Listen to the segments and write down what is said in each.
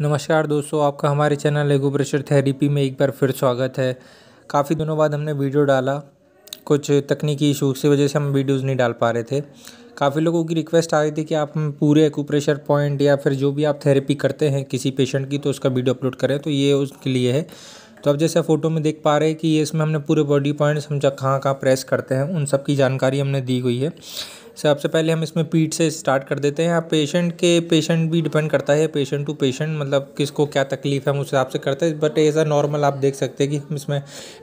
नमस्कार दोस्तों आपका हमारे चैनल लेगो प्रेशर थेरेपी में एक बार फिर स्वागत है काफ़ी दिनों बाद हमने वीडियो डाला कुछ तकनीकी इशूज की वजह से हम वीडियोस नहीं डाल पा रहे थे काफ़ी लोगों की रिक्वेस्ट आ रही थी कि आप पूरे एकुप्रेशर पॉइंट या फिर जो भी आप थेरेपी करते हैं किसी पेशेंट की तो उसका वीडियो अपलोड करें तो ये उसके लिए है तो अब जैसे फ़ोटो में देख पा रहे हैं कि इसमें हमने पूरे बॉडी पॉइंट्स हम जब कहाँ कहाँ प्रेस करते हैं उन सब की जानकारी हमने दी हुई है सबसे पहले हम इसमें पीठ से स्टार्ट कर देते हैं आप पेशेंट के पेशेंट भी डिपेंड करता है पेशेंट टू पेशेंट मतलब किसको क्या तकलीफ है हम उस हिसाब से करते हैं बट एज अ नॉर्मल आप देख सकते हैं कि हम इसमें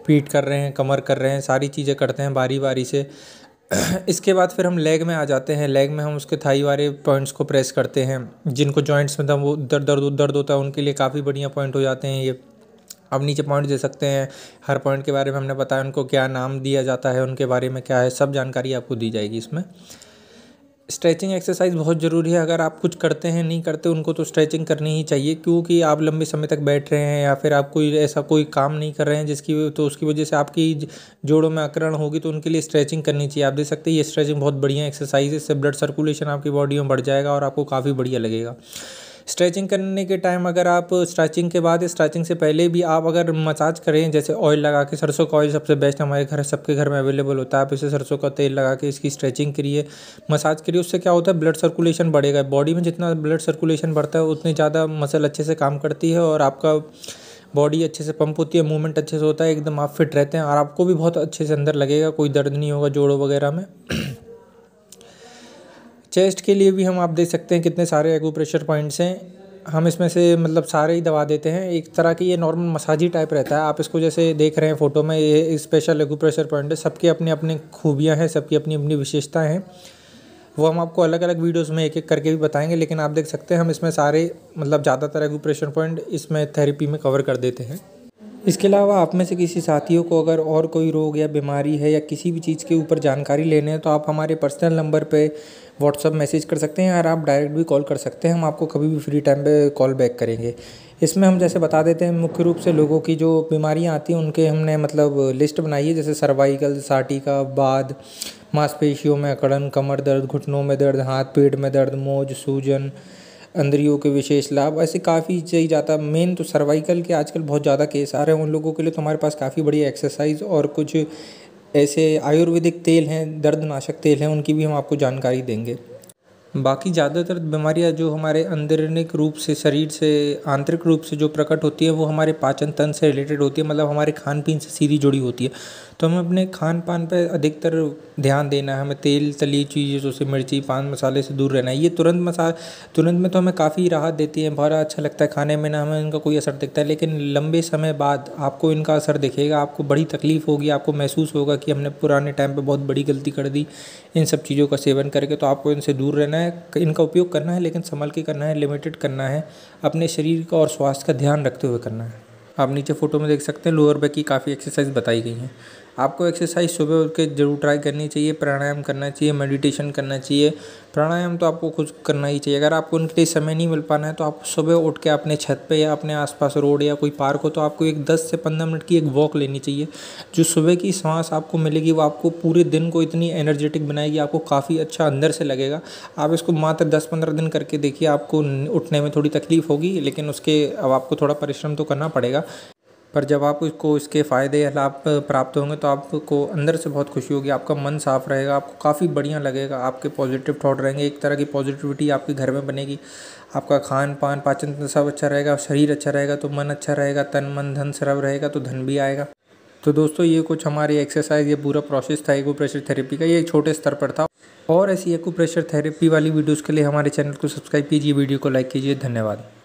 पीठ कर रहे हैं कमर कर रहे हैं सारी चीज़ें करते हैं बारी बारी से इसके बाद फिर हम लेग में आ जाते हैं लेग में हम उसके थाई वाले पॉइंट्स को प्रेस करते हैं जिनको जॉइंट्स में था वो दर्द दर्द दर्द होता है उनके लिए काफ़ी बढ़िया पॉइंट हो जाते हैं ये अब नीचे पॉइंट दे सकते हैं हर पॉइंट के बारे में हमने बताया उनको क्या नाम दिया जाता है उनके बारे में क्या है सब जानकारी आपको दी जाएगी इसमें स्ट्रेचिंग एक्सरसाइज बहुत ज़रूरी है अगर आप कुछ करते हैं नहीं करते उनको तो स्ट्रेचिंग करनी ही चाहिए क्योंकि आप लंबे समय तक बैठ रहे हैं या फिर आप कोई ऐसा कोई काम नहीं कर रहे हैं जिसकी तो उसकी वजह से आपकी जोड़ों में आकरण होगी तो उनके लिए स्ट्रेचिंग करनी चाहिए आप देख सकते हैं ये स्ट्रेचिंग बहुत बढ़िया एक्सरसाइज है इससे ब्लड सर्कुलेशन आपकी बॉडी में बढ़ जाएगा और आपको काफ़ी बढ़िया लगेगा स्ट्रेचिंग करने के टाइम अगर आप स्ट्रेचिंग के बाद स्ट्रेचिंग से पहले भी आप अगर मसाज करें जैसे ऑयल लगा के सरसों का ऑयल सबसे बेस्ट हमारे घर सबके घर में अवेलेबल होता है आप इसे सरसों का तेल लगा के इसकी स्ट्रेचिंग करिए मसाज करिए उससे क्या होता है ब्लड सर्कुलेशन बढ़ेगा बॉडी में जितना ब्लड सर्कुलेशन बढ़ता है उतनी ज़्यादा मसल अच्छे से काम करती है और आपका बॉडी अच्छे से पंप होती है मूवमेंट अच्छे से होता है एकदम आप फिट रहते हैं और आपको भी बहुत अच्छे से अंदर लगेगा कोई दर्द नहीं होगा जोड़ों वगैरह में चेस्ट के लिए भी हम आप देख सकते हैं कितने सारे एगोप्रेशर पॉइंट्स हैं हम इसमें से मतलब सारे ही दवा देते हैं एक तरह की ये नॉर्मल मसाजी टाइप रहता है आप इसको जैसे देख रहे हैं फ़ोटो में ये स्पेशल एगोप्रेशर प्रेशर पॉइंट है सबके अपने अपने खूबियाँ हैं सबकी अपनी अपनी विशेषताएँ हैं वो हम आपको अलग अलग वीडियोस में एक एक करके भी बताएंगे लेकिन आप देख सकते हैं हम इसमें सारे मतलब ज़्यादातर एगोप्रेशर प्रेशर पॉइंट इसमें थेरेपी में कवर कर देते हैं इसके अलावा आप में से किसी साथियों को अगर और कोई रोग या बीमारी है या किसी भी चीज़ के ऊपर जानकारी लेने हैं तो आप हमारे पर्सनल नंबर पे व्हाट्सअप मैसेज कर सकते हैं और आप डायरेक्ट भी कॉल कर सकते हैं हम आपको कभी भी फ्री टाइम पे कॉल बैक करेंगे इसमें हम जैसे बता देते हैं मुख्य रूप से लोगों की जो बीमारियाँ आती हैं उनके हमने मतलब लिस्ट बनाई है जैसे सर्वाइकल साटिका बाद मांसपेशियों में अकड़न कमर दर्द घुटनों में दर्द हाथ पेट में दर्द मोज सूजन अंदरियों के विशेष लाभ ऐसे काफ़ी चाहिए जाता मेन तो सर्वाइकल के आजकल बहुत ज़्यादा केस आ रहे हैं उन लोगों के लिए तो हमारे पास काफ़ी बढ़िया एक्सरसाइज और कुछ ऐसे आयुर्वेदिक तेल हैं दर्दनाशक तेल हैं उनकी भी हम आपको जानकारी देंगे बाकी ज़्यादातर बीमारियाँ जो हमारे अंदरनिक रूप से शरीर से आंतरिक रूप से जो प्रकट होती है वो हमारे पाचन तंत्र से रिलेटेड होती है मतलब हमारे खान पीन से सीधी जुड़ी होती है तो हमें अपने खान पान पर अधिकतर ध्यान देना है हमें तेल तली चीज़ें जैसे मिर्ची पान मसाले से दूर रहना है ये तुरंत मसा तुरंत में तो हमें काफ़ी राहत देती है बड़ा अच्छा लगता है खाने में ना हमें इनका कोई असर दिखता है लेकिन लंबे समय बाद आपको इनका असर दिखेगा आपको बड़ी तकलीफ़ होगी आपको महसूस होगा कि हमने पुराने टाइम पर बहुत बड़ी गलती कर दी इन सब चीज़ों का सेवन करके तो आपको इनसे दूर रहना है है इनका उपयोग करना है लेकिन संभल के करना है लिमिटेड करना है अपने शरीर का और स्वास्थ्य का ध्यान रखते हुए करना है आप नीचे फोटो में देख सकते हैं लोअर बैक की काफ़ी एक्सरसाइज बताई गई हैं आपको एक्सरसाइज सुबह उठ के जरूर ट्राई करनी चाहिए प्राणायाम करना चाहिए मेडिटेशन करना चाहिए प्राणायाम तो आपको कुछ करना ही चाहिए अगर आपको उनके लिए समय नहीं मिल पाना है तो आप सुबह उठ के अपने छत पे या अपने आसपास रोड या कोई पार्क हो तो आपको एक दस से पंद्रह मिनट की एक वॉक लेनी चाहिए जो सुबह की सांस आपको मिलेगी वो आपको पूरे दिन को इतनी एनर्जेटिक बनाएगी आपको काफ़ी अच्छा अंदर से लगेगा आप इसको मात्र दस पंद्रह दिन करके देखिए आपको उठने में थोड़ी तकलीफ होगी लेकिन उसके अब आपको थोड़ा परिश्रम तो करना पड़ेगा पर जब आप उसको इसके फ़ायदे या लाभ प्राप्त होंगे तो आपको अंदर से बहुत खुशी होगी आपका मन साफ़ रहेगा आपको काफ़ी बढ़िया लगेगा आपके पॉजिटिव थाट रहेंगे एक तरह की पॉजिटिविटी आपके घर में बनेगी आपका खान पान पाचन सब अच्छा रहेगा शरीर अच्छा रहेगा तो मन अच्छा रहेगा तन मन धन सर्व रहेगा तो धन भी आएगा तो दोस्तों ये कुछ हमारी एक्सरसाइज ये पूरा प्रोसेस था एको प्रेशर थेरेपी का ये छोटे स्तर पर था और ऐसी एको प्रेशर थेरेपी वाली वीडियोज़ के लिए हमारे चैनल को सब्सक्राइब कीजिए वीडियो को लाइक कीजिए धन्यवाद